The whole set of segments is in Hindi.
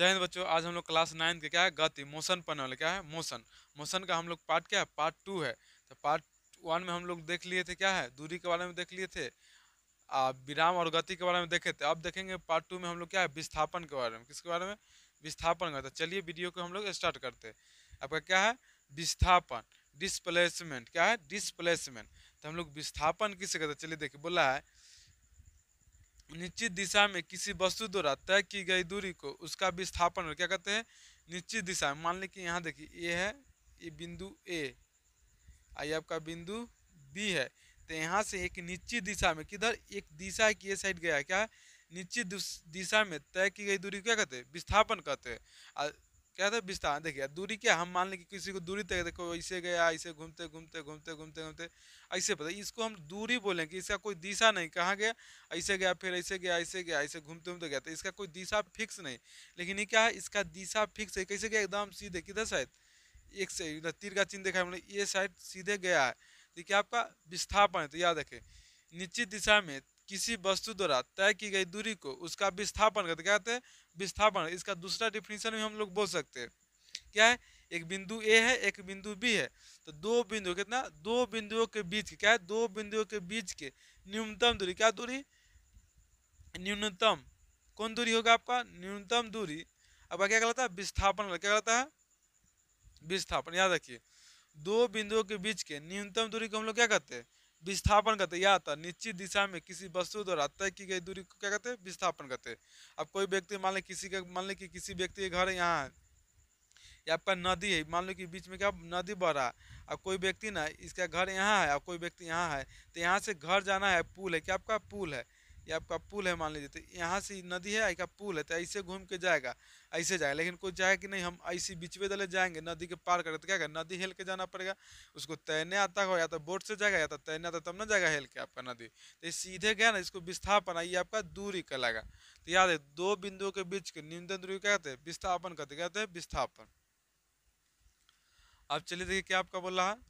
जय हिंद बच्चों आज हम लोग क्लास नाइन्थ के क्या है गति मोशन पढ़ने वाले क्या है मोशन मोशन का हम लोग पार्ट क्या है पार्ट टू है तो पार्ट वन में हम लोग देख लिए थे क्या है दूरी के बारे में देख लिए थे विराम और गति के बारे में देखे थे अब देखेंगे पार्ट टू में हम लोग क्या है विस्थापन के बारे में किसके बारे में विस्थापन का तो चलिए वीडियो को हम लोग स्टार्ट करते हैं आपका क्या है विस्थापन डिस्प्लेसमेंट क्या है डिस्प्लेसमेंट तो हम लोग विस्थापन किससे करते चलिए देखिए बोला है निश्चित दिशा में किसी वस्तु द्वारा तय की गई दूरी को उसका विस्थापन और क्या कहते हैं निश्चित दिशा में मान लें कि यहाँ देखिए ये है ये बिंदु ए आइए आपका बिंदु बी है तो यहाँ से एक निश्चित दिशा में किधर एक दिशा की ये साइड गया क्या है निश्चित दिशा में तय की गई दूरी क्या कहते हैं विस्थापन कहते हैं क्या था विस्तार देखिए दूरी क्या हम मान लें कि किसी को दूरी तक देखो ऐसे गया ऐसे घूमते घूमते घूमते घूमते घूमते ऐसे पता इसको हम दूरी बोलें कि इसका कोई दिशा नहीं कहाँ गया ऐसे गया फिर ऐसे गया ऐसे गया ऐसे घूमते घूमते गया तो इसका कोई दिशा फिक्स नहीं लेकिन ये क्या है इसका दिशा फिक्स है कैसे गया एकदम सीधे किधर साइड एक से तीर का चिन्ह देखा हमने ये साइड सीधे गया है देखिए तो आपका विस्थापन है तो याद रखें निश्चित दिशा में किसी वस्तु द्वारा तय की गई दूरी को उसका विस्थापन करते क्या कहते हैं विस्थापन इसका दूसरा डिफिनेशन भी हम लोग बोल सकते हैं क्या है एक बिंदु ए है एक बिंदु बी है तो दो बिंदु कितना दो बिंदुओं के बीच क्या है दो बिंदुओं के बीच के न्यूनतम दूरी क्या दूरी न्यूनतम कौन दूरी होगा आपका न्यूनतम दूरी अब क्या कहलाता है विस्थापन क्या कहलाता है विस्थापन याद रखिए दो बिंदुओं के बीच के न्यूनतम दूरी को हम लोग क्या कहते हैं विस्थापन कहते हैं यह आता है तो निश्चित दिशा में किसी वस्तु द्वारा तय की गई दूरी को क्या कहते हैं विस्थापन कहते हैं अब कोई व्यक्ति मान लें किसी का मान लें कि किसी व्यक्ति के घर यहाँ है या आपका नदी है मान लो कि बीच में क्या नदी बह रहा है अब कोई व्यक्ति ना इसका घर यहाँ है और कोई व्यक्ति यहाँ है तो यहाँ से घर जाना है पुल है क्या आपका पुल है ये आपका पुल है मान लीजिए तो यहाँ से नदी है का पुल है तो ऐसे घूम के जाएगा ऐसे जाएगा लेकिन कोई जाएगा कि नहीं हम ऐसी बिचवे दले जाएंगे नदी के पार तो क्या करें नदी हेल के जाना पड़ेगा उसको तैरने आता हो या तो बोट से जाएगा या तो तैरने आता तब ना जाएगा हेल के आपका नदी तो ये सीधे गया ना इसको विस्थापन आइए आपका दूरी कहलाएगा तो याद है दो बिंदुओं के बीच के न्यूनतम दूरी कहते हैं विस्थापन कहते कहते हैं विस्थापन अब चलिए देखिए क्या आपका बोल रहा है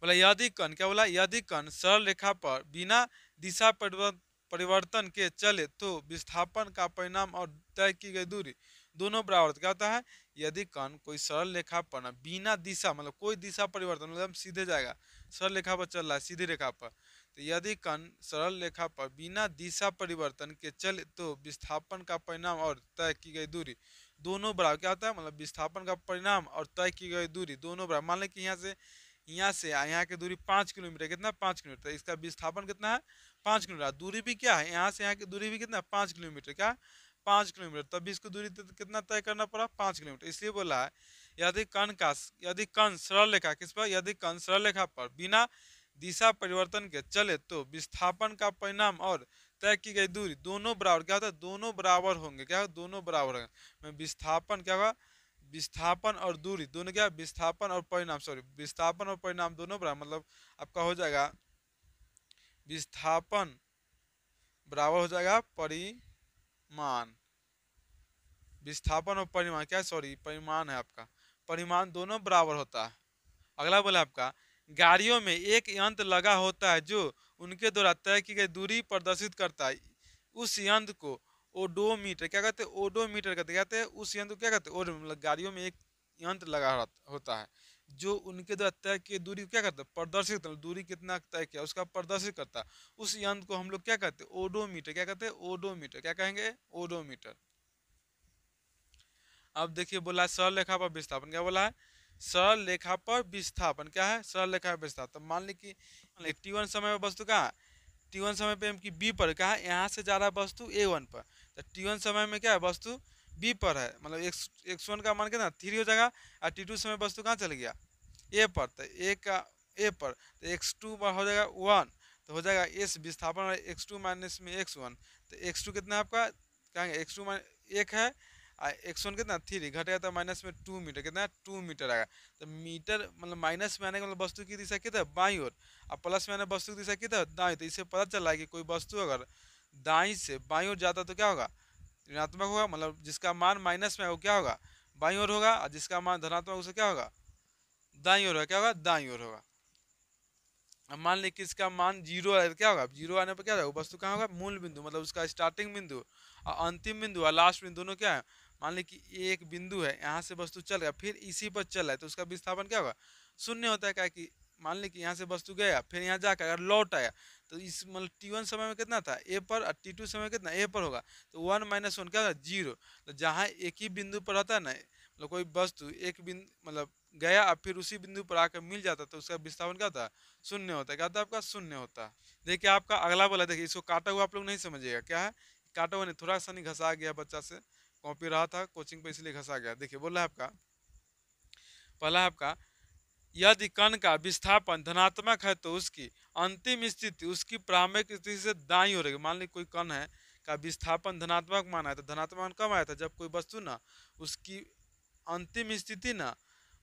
बोला यदि कण क्या बोला यदि कण सरल रेखा पर बिना दिशा परिवर्तन के चले तो विस्थापन का परिणाम और तय की गई दूरी दोनों बराबर क्या होता है यदि कण कोई सरल रेखा पर बिना दिशा मतलब कोई दिशा परिवर्तन मतलब सीधे जाएगा सरल रेखा पर चल रहा है सीधी रेखा पर तो यदि कण सरल रेखा पर बिना दिशा परिवर्तन के चले तो विस्थापन का परिणाम और तय की गई दूरी दोनों बराबर क्या होता है मतलब विस्थापन का परिणाम और तय की गई दूरी दोनों बराबर मान लें कि यहाँ से यहाँ से यहाँ की दूरी पाँच किलोमीटर कितना पाँच किलोमीटर तो इसका विस्थापन कितना है पाँच किलोमीटर दूरी भी क्या है यहाँ से यहाँ की दूरी भी कितना पाँच किलोमीटर क्या पाँच किलोमीटर तब भी दूरी कितना तय करना पड़ा पाँच किलोमीटर इसलिए बोला है यदि कण का यदि कण सरल रेखा किस पर यदि कण सरल रेखा पर बिना दिशा परिवर्तन के चले तो विस्थापन का परिणाम और तय की गई दूरी दोनों बराबर क्या होता है दोनों बराबर होंगे क्या दोनों बराबर होंगे विस्थापन क्या होगा विस्थापन और दूरी दोनों क्या विस्थापन और परिणाम सॉरी विस्थापन और परिणाम दोनों बराबर मतलब आपका हो जाएगा विस्थापन बराबर हो जाएगा परिमान विस्थापन और परिमाण क्या सॉरी परिमाण है आपका परिमाण दोनों बराबर होता है अगला बोला आपका गाड़ियों में एक यंत्र लगा होता है जो उनके द्वारा तय की गई दूरी प्रदर्शित करता है उस यंत्र को ओडोमीटर क्या कहते हैं ओडोमीटर कहते कहते हैं उस यंत्र क्या कहते हैं मतलब गाड़ियों में एक यंत्र लगा होता है जो उनके द्वारा तय की दूरी क्या करता है प्रदर्शित करता दूरी कितना तय किया उसका प्रदर्शित करता है उस यंत्र को हम लोग क्या कहते हैं ओडोमीटर क्या कहते हैं ओडोमीटर क्या कहेंगे ओडोमीटर अब देखिए बोला है सरल रेखा पर विस्थापन क्या बोला है सरल रेखा पर विस्थापन क्या है सरल रेखा पर विस्थापन तो मान ली कि टी वन समय पर वस्तु कहाँ टी वन समय पे एम की बी पर कहा यहाँ से जा रहा है वस्तु ए वन पर तो टी समय में क्या है वस्तु बी पर है मतलब एक एक्स वन का मान कितना थ्री हो जाएगा और टी टू समय वस्तु कहाँ चल गया ए पर तो ए का ए पर तो एक्स टू पर हो जाएगा वन तो हो जाएगा एस विस्थापन और एक्स टू माइनस में एक्स वन तो एक्स टू कितना है आपका कहेंगे एक्स टू एक है और एक्स वन कितना थ्री घटेगा तो माइनस में टू मीटर कितना टू मीटर आएगा तो मीटर मतलब माइनस में आने का मतलब वस्तु की दिशा कितना बाई और प्लस में आने वस्तु की दिशा कितना दाई तो इससे पता चला कि कोई वस्तु अगर दाई से बाई ओर जाता तो क्या होगा ऋणात्मक होगा मतलब जिसका मान माइनस में हो क्या होगा बाई ओर होगा और जिसका मान धनात्मक उसे क्या होगा दाई ओर होगा क्या होगा दाई ओर होगा अब मान ली कि इसका मान जीरो आए तो क्या होगा जीरो आने पर क्या होगा वस्तु कहाँ होगा मूल बिंदु मतलब उसका स्टार्टिंग बिंदु और अंतिम बिंदु और लास्ट बिंदु दोनों क्या है मान ली कि एक बिंदु है यहाँ से वस्तु चल गया फिर इसी पर चल रहा है तो उसका विस्थापन क्या होगा शून्य होता है क्या कि मान ली कि यहाँ से वस्तु गया फिर यहाँ जाकर अगर लौट आया तो इस मतलब टी वन समय में कितना था ए पर और टी टू समय में कितना ए पर होगा तो वन माइनस वन क्या होगा जीरो तो जहाँ एक ही बिंदु पर रहता है ना मतलब कोई वस्तु एक बिंदु मतलब गया और फिर उसी बिंदु पर आकर मिल जाता तो उसका विस्थापन क्या होता शून्य होता है क्या होता आपका शून्य होता देखिए आपका अगला बोला देखिए इसको काटा हुआ आप लोग नहीं समझिएगा क्या है काटा हुआ नहीं थोड़ा सा नहीं घसा गया बच्चा से कॉपी रहा था कोचिंग पर इसलिए घसा गया देखिए बोला आपका पहला आपका यदि कण का विस्थापन धनात्मक है तो उसकी अंतिम स्थिति उसकी प्रारंभिक स्थिति से दाई हो रही मान ली कोई कण है का विस्थापन धनात्मक माना है तो धनात्मक कम आया था जब कोई वस्तु ना उसकी अंतिम स्थिति ना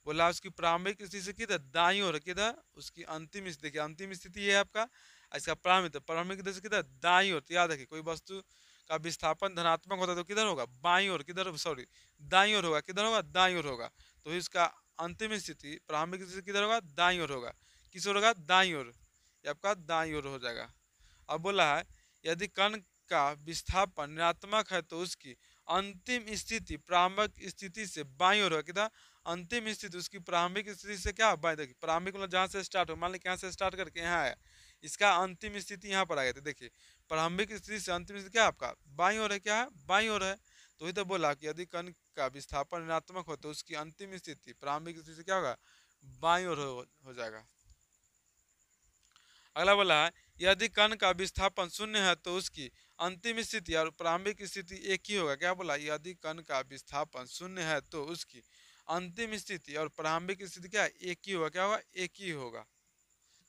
बोला उसकी प्रारंभिक स्थिति से किधर दाई ओर किधर उसकी अंतिम स्थिति अंतिम स्थिति है आपका इसका प्रारंभिक प्रारंभिक से किधर दाई होती तो याद रखिए कोई वस्तु का विस्थापन धनात्मक होता तो किधर होगा बाई और किधर सॉरी दाई और होगा किधर होगा दाई और होगा तो इसका अंतिम स्थिति प्रारंभिक स्थिति किधर होगा दाई ओर होगा किस ओर होगा दाई ओर ये आपका दाई ओर हो जाएगा अब बोला है यदि कण का विस्थापन ऋणात्मक है तो उसकी अंतिम स्थिति प्रारंभिक स्थिति से बाई ओर होगा किधर अंतिम स्थिति उसकी प्रारंभिक स्थिति से क्या बाई देखिए प्रारंभिक मतलब जहाँ से स्टार्ट हो मान लीजिए यहाँ से स्टार्ट करके यहाँ आया इसका अंतिम स्थिति यहाँ पर आ गया था देखिए प्रारंभिक स्थिति से अंतिम स्थिति क्या आपका बाई ओर है क्या है बाई ओर है तो वही तो बोला कि यदि कण का विस्थापन ऋणात्मक हो तो उसकी अंतिम स्थिति प्रारंभिक स्थिति से क्या होगा बाई और हो, जाएगा अगला बोला है यदि कण का विस्थापन शून्य है तो उसकी अंतिम स्थिति और प्रारंभिक स्थिति एक ही होगा क्या बोला यदि कण का विस्थापन शून्य है तो उसकी अंतिम स्थिति और प्रारंभिक स्थिति क्या एक ही होगा क्या होगा एक ही होगा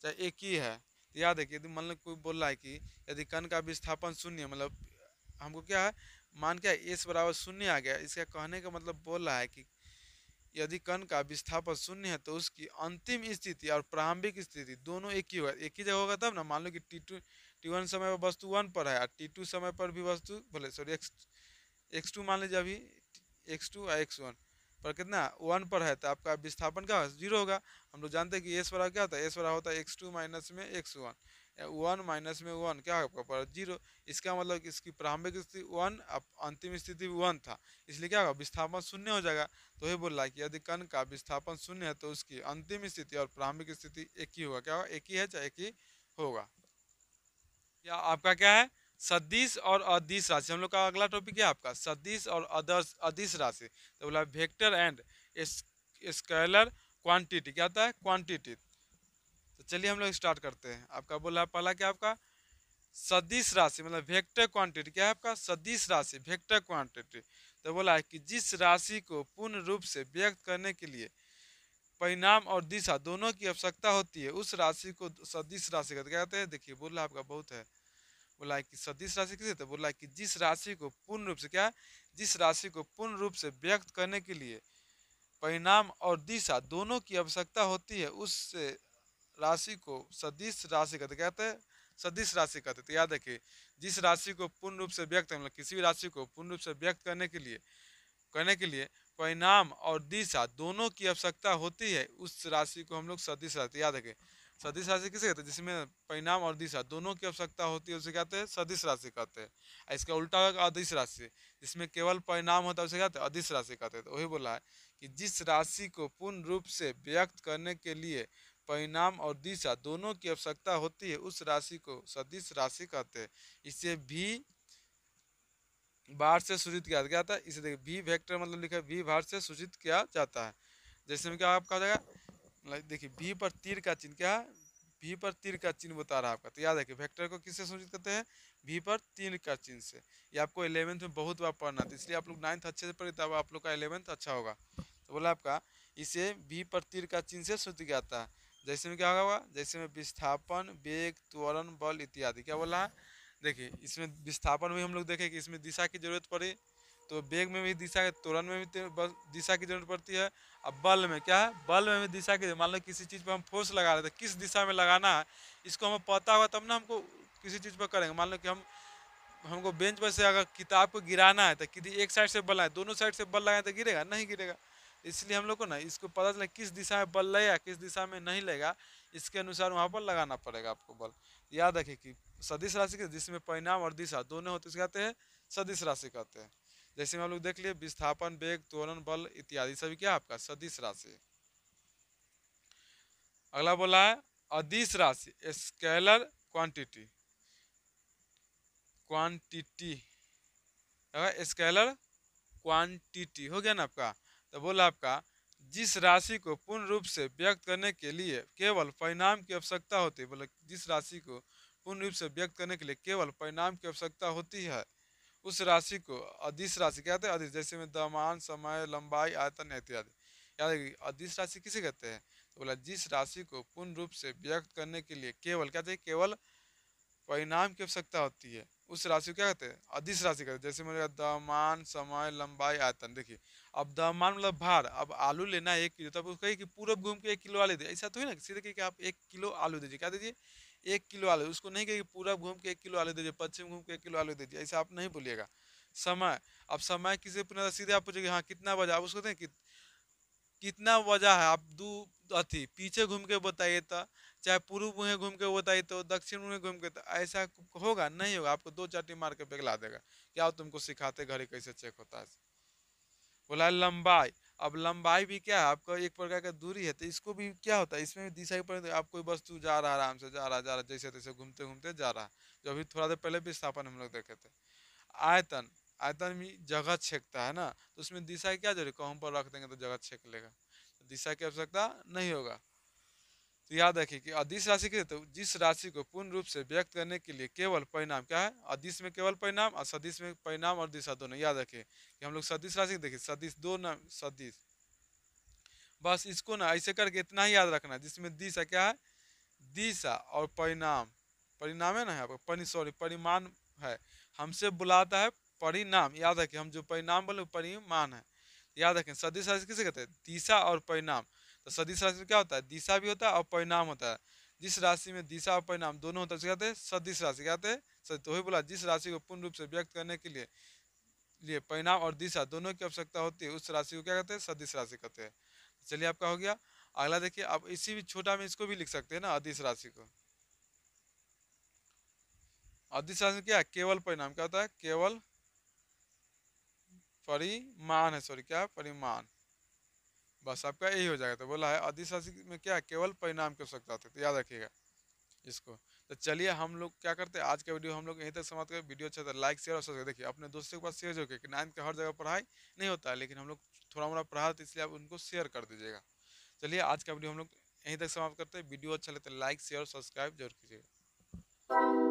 चाहे तो एक ही है याद है कि यदि मतलब कोई बोल रहा है कि यदि कण का विस्थापन शून्य मतलब हमको क्या है मान क्या एस बराबर शून्य आ गया इसका कहने का मतलब बोल रहा है कि यदि कण का विस्थापन शून्य है तो उसकी अंतिम स्थिति और प्रारंभिक स्थिति दोनों एक ही होगा एक ही जगह होगा तब ना मान लो कि टी टू टी वन समय पर वस्तु वन पर है और टी टू समय पर भी वस्तु बोले सॉरी एक्स एक्स टू मान लीजिए अभी एक्स टू और एक्स वन पर कितना वन पर है तो आपका विस्थापन होगा जीरो होगा हम लोग जानते हैं कि एस बड़ा क्या होता है एस बड़ा होता है एक्स टू माइनस में एक्स वन वन माइनस में वन क्या आपका पड़ा जीरो इसका मतलब कि इसकी प्रारंभिक स्थिति वन अब अंतिम स्थिति भी वन था इसलिए क्या होगा विस्थापन शून्य हो जाएगा तो ये बोल रहा है कि यदि कण का विस्थापन शून्य है तो उसकी अंतिम स्थिति और प्रारंभिक स्थिति एक ही होगा क्या होगा एक ही है चाहे एक ही होगा या आपका क्या है सदिश और अदिश राशि हम लोग का अगला टॉपिक है आपका सदिश और अधिस अदिश राशि तो बोला वेक्टर एंड स्केलर क्वांटिटी क्या होता है क्वांटिटी तो चलिए हम लोग स्टार्ट करते हैं आपका बोला पहला क्या आपका सदिश राशि मतलब वेक्टर क्वांटिटी क्या है आपका सदिश राशि वेक्टर क्वांटिटी तो बोला है कि जिस राशि को पूर्ण रूप से व्यक्त करने के लिए परिणाम और दिशा दोनों की आवश्यकता होती है उस राशि को सदिश राशि कहते कहते हैं देखिए बोला आपका बहुत है बोला है कि सदिश राशि किसे तो बोला है कि जिस राशि को पूर्ण रूप से क्या जिस राशि को पूर्ण रूप से व्यक्त करने के लिए परिणाम और दिशा दोनों की आवश्यकता होती है उससे राशि को सदिश राशि कहते कहते हैं सदिश राशि कहते तो याद रखिए जिस राशि को पूर्ण रूप से व्यक्त मतलब किसी भी राशि को पूर्ण रूप से व्यक्त करने के लिए करने के लिए परिणाम और दिशा दोनों की आवश्यकता होती है उस राशि को हम लोग सदिश राशि याद रखें सदिश राशि किसे कहते हैं जिसमें परिणाम और दिशा दोनों की आवश्यकता होती है उसे कहते हैं सदिश राशि कहते हैं इसका उल्टा होगा अधिश राशि जिसमें केवल परिणाम होता है उसे कहते हैं अधिश राशि कहते हैं तो वही बोला है कि जिस राशि को पूर्ण रूप से व्यक्त करने के लिए परिणाम और दिशा दोनों की आवश्यकता होती है उस राशि को सदिश राशि कहते हैं इसे भी बाहर से सूचित किया जाता है इसे देखिए भी वेक्टर मतलब लिखा है भी बाहर से सूचित किया जाता है जैसे में क्या आपका जाएगा मतलब देखिए भी पर तीर का चिन्ह क्या है भी पर तीर का चिन्ह बता रहा है आपका तो याद रखिए वेक्टर को किससे सूचित करते हैं भी पर तीन का चिन्ह से ये आपको इलेवेंथ में बहुत बार पढ़ना था तो इसलिए आप लोग नाइन्थ अच्छे से पढ़े तब आप लोग का इलेवंथ अच्छा होगा तो बोला आपका इसे भी पर तीर का चिन्ह से सूचित किया जाता है जैसे में क्या होगा जैसे में विस्थापन वेग त्वरण बल इत्यादि क्या बोला है देखिए इसमें विस्थापन भी हम लोग देखें कि इसमें दिशा की जरूरत पड़ी तो वेग में भी दिशा त्वरण में भी दिशा की जरूरत पड़ती है अब बल में क्या है बल में भी दिशा की मान लो किसी चीज़ पर हम फोर्स लगा रहे थे तो किस दिशा में लगाना है इसको हमें पता होगा तब ना हमको किसी चीज़ पर करेंगे मान लो कि हम हमको बेंच पर से अगर किताब को गिराना है तो किसी एक साइड से बल आए दोनों साइड से बल लगाए तो गिरेगा नहीं गिरेगा इसलिए हम लोग को ना इसको पता चला किस दिशा में बल लगेगा किस दिशा में नहीं लगेगा इसके अनुसार वहाँ पर लगाना पड़ेगा आपको बल याद रखे कि सदिश राशि के जिसमें परिणाम और दिशा दोनों होते कहते हैं सदिश राशि कहते हैं जैसे हम लोग देख लिए विस्थापन वेग त्वरण बल इत्यादि सभी क्या आपका सदिश राशि अगला बोला है अदिश राशि scalar quantity quantity scalar quantity हो गया ना आपका तो बोला आपका जिस राशि को पूर्ण रूप से व्यक्त करने के लिए केवल परिणाम की आवश्यकता होती है बोले जिस राशि को पूर्ण रूप से व्यक्त करने के लिए केवल परिणाम की आवश्यकता होती है उस राशि को अधिस राशि कहते हैं अधिस जैसे में दमान समय लंबाई आयतन इत्यादि याद अधिस राशि किसे कहते हैं तो बोला जिस राशि को पूर्ण रूप से व्यक्त करने के लिए केवल क्या हैं केवल परिणाम की आवश्यकता होती है उस राशि को क्या कहते हैं अधिस राशि कहते हैं जैसे मैंने दमान समय लंबाई आयतन देखिए अब दमान मतलब भार अब आलू लेना है एक किलो तब उसको कि पूरब घूम के एक किलो आलू दे ऐसा तो है ना सीधे कि आप एक किलो आलू दीजिए क्या दीजिए एक किलो आलू उसको नहीं कहिए पूरब घूम के एक किलो आलू दीजिए पश्चिम घूम के एक किलो आलू दीजिए ऐसा आप नहीं बोलिएगा समय अब समय किसे पूछना सीधे आप पूछे हाँ कितना बजा आप उसको कहते हैं कितना बजा है आप दो अथी पीछे घूम के बताइए तो चाहे पूर्व मुँह घूम के होता ही तो दक्षिण मुँह घूम के तो ऐसा होगा नहीं होगा आपको दो चाटी मार के पिघला देगा क्या तुमको सिखाते घड़ी कैसे चेक होता है बोला लंबाई अब लंबाई भी क्या है आपका एक प्रकार का दूरी है तो इसको भी क्या होता है इसमें भी दिशा के पर आप कोई वस्तु जा रहा आराम से जा रहा जा रहा जैसे तैसे घूमते घूमते जा रहा जो अभी थोड़ा देर पहले भी स्थापन हम लोग देखे थे आयतन आयतन भी जगह छेकता है ना तो उसमें दिशा क्या जरूरी कहूँ पर रख देंगे तो जगह छेक लेगा तो दिशा की आवश्यकता नहीं होगा तो याद रखिए कि अधिस राशि के तो जिस राशि को पूर्ण रूप से व्यक्त करने के लिए केवल परिणाम क्या है अधिस में केवल परिणाम और सदिश में परिणाम और दिशा दोनों याद रखिए कि हम लोग सदिश राशि देखिए सदिश दो नाम सदिश बस इसको ना ऐसे करके इतना ही याद रखना है जिसमें दिशा क्या है दिशा और परिणाम परिणाम है ना यहाँ पर सॉरी परिमाण है हमसे बुलाता है परिणाम याद रखिए हम जो परिणाम बोले परिमाण है याद रखें सदिश राशि किसे कहते हैं दिशा और परिणाम तो सदिश राशि क्या होता है दिशा भी होता है और परिणाम होता है जिस राशि में दिशा और परिणाम दोनों होता है कहते हैं सदिश राशि कहते हैं तो बोला जिस राशि को पूर्ण रूप से व्यक्त करने के लिए लिए परिणाम और दिशा दोनों की आवश्यकता होती है उस राशि को क्या कहते हैं सदिश राशि कहते हैं चलिए आपका हो गया अगला देखिए आप इसी भी छोटा में इसको भी लिख सकते हैं ना अधिस राशि को अधिस राशि क्या है केवल परिणाम क्या होता है केवल परिमान है सॉरी क्या परिमान बस आपका यही हो जाएगा तो बोला है अधिशासी में क्या केवल परिणाम की आवश्यकता होती है तो याद रखिएगा इसको तो चलिए हम लोग क्या करते हैं आज का वीडियो हम लोग यहीं तक समाप्त करें वीडियो अच्छा था लाइक शेयर और सब्सक्राइब देखिए अपने दोस्तों के पास शेयर जो कि नाइन्थ का हर जगह पढ़ाई नहीं होता है लेकिन हम लोग थोड़ा मोड़ा पढ़ा तो इसलिए आप उनको शेयर कर दीजिएगा चलिए आज का वीडियो हम लोग यहीं तक समाप्त करते हैं वीडियो अच्छा लगता तो है लाइक शेयर और सब्सक्राइब जरूर कीजिएगा